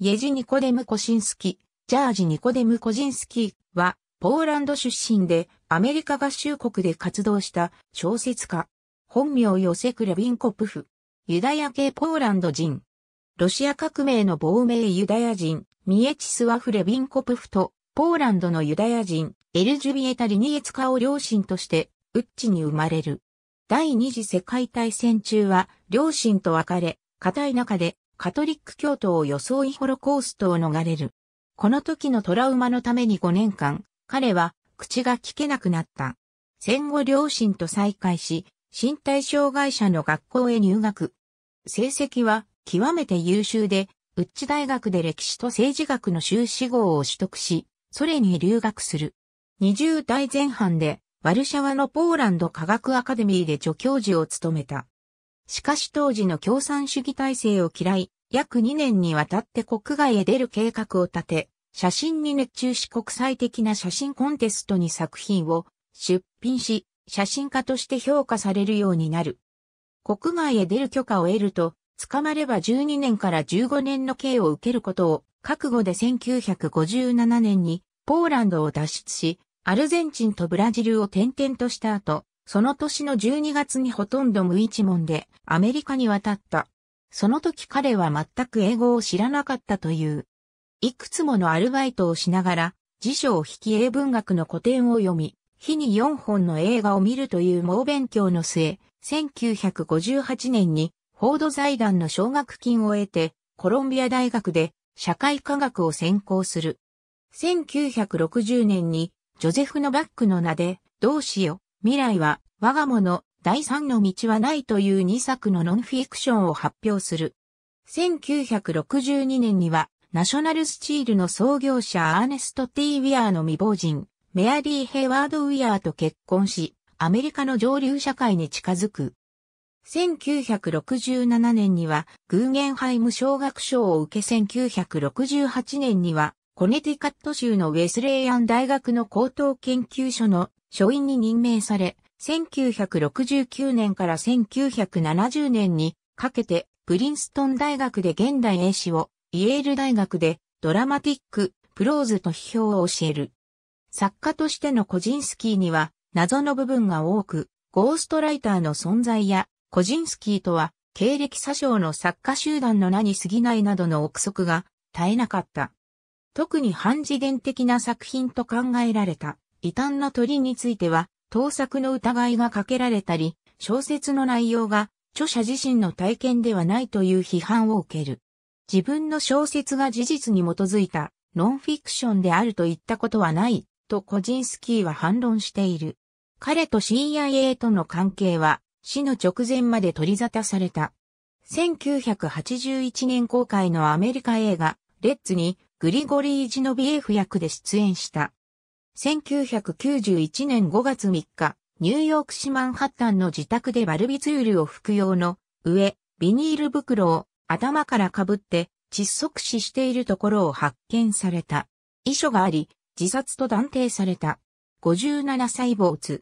イェジ・ニコデム・コシンスキ、ジャージ・ニコデム・コジンスキは、ポーランド出身で、アメリカ合衆国で活動した小説家。本名ヨセク・レビンコプフ。ユダヤ系ポーランド人。ロシア革命の亡命ユダヤ人、ミエチスワフ・レビンコプフと、ポーランドのユダヤ人、エルジュビエタ・リニエツカを両親として、ウッチに生まれる。第二次世界大戦中は、両親と別れ、固い中でカトリック教徒を装いホロコーストを逃れる。この時のトラウマのために5年間、彼は口が聞けなくなった。戦後両親と再会し、身体障害者の学校へ入学。成績は極めて優秀で、ウッチ大学で歴史と政治学の修士号を取得し、ソ連に留学する。20代前半で、ワルシャワのポーランド科学アカデミーで助教授を務めた。しかし当時の共産主義体制を嫌い、約2年にわたって国外へ出る計画を立て、写真に熱中し国際的な写真コンテストに作品を出品し、写真家として評価されるようになる。国外へ出る許可を得ると、捕まれば12年から15年の刑を受けることを覚悟で1957年にポーランドを脱出し、アルゼンチンとブラジルを転々とした後、その年の12月にほとんど無一文でアメリカに渡った。その時彼は全く英語を知らなかったという。いくつものアルバイトをしながら、辞書を引き英文学の古典を読み、日に4本の映画を見るという猛勉強の末、1958年にフォード財団の奨学金を得て、コロンビア大学で社会科学を専攻する。1960年にジョゼフ・ノバックの名で、どうしよ、う。未来は我が物、第三の道はないという2作のノンフィクションを発表する。1962年には、ナショナルスチールの創業者アーネスト・ティー・ウィアーの未亡人、メアリー・ヘイワード・ウィアーと結婚し、アメリカの上流社会に近づく。1967年には、グーゲンハイム奨学賞を受け1968年には、コネティカット州のウェスレイアン大学の高等研究所の書院に任命され、1969年から1970年にかけてプリンストン大学で現代英史を、イェール大学でドラマティック、プローズと批評を教える。作家としてのコジンスキーには謎の部分が多く、ゴーストライターの存在や、コジンスキーとは経歴詐称の作家集団の名に過ぎないなどの憶測が絶えなかった。特に反次元的な作品と考えられた。異端の鳥については、盗作の疑いがかけられたり、小説の内容が著者自身の体験ではないという批判を受ける。自分の小説が事実に基づいたノンフィクションであると言ったことはない、とコジンスキーは反論している。彼と CIA との関係は死の直前まで取り沙汰された。1981年公開のアメリカ映画、レッツにグリゴリー・ジノビエフ役で出演した。1991年5月3日、ニューヨーク市マンハッタンの自宅でバルビツールを服用の上、ビニール袋を頭からかぶって窒息死しているところを発見された。遺書があり、自殺と断定された。57歳没。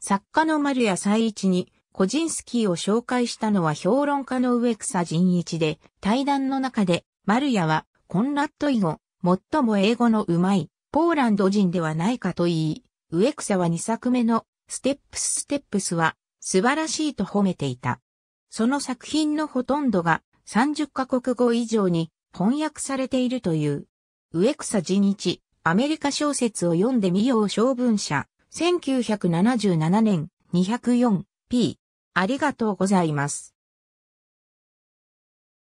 作家の丸谷最一に、コジンスキーを紹介したのは評論家の植草仁一で、対談の中で、丸谷は、コンラット以後、最も英語のうまい、ポーランド人ではないかと言い、植草は2作目のステップスステップスは素晴らしいと褒めていた。その作品のほとんどが30カ国語以上に翻訳されているという。植草人一、アメリカ小説を読んでみよう小文社、1977年 204p。ありがとうございます。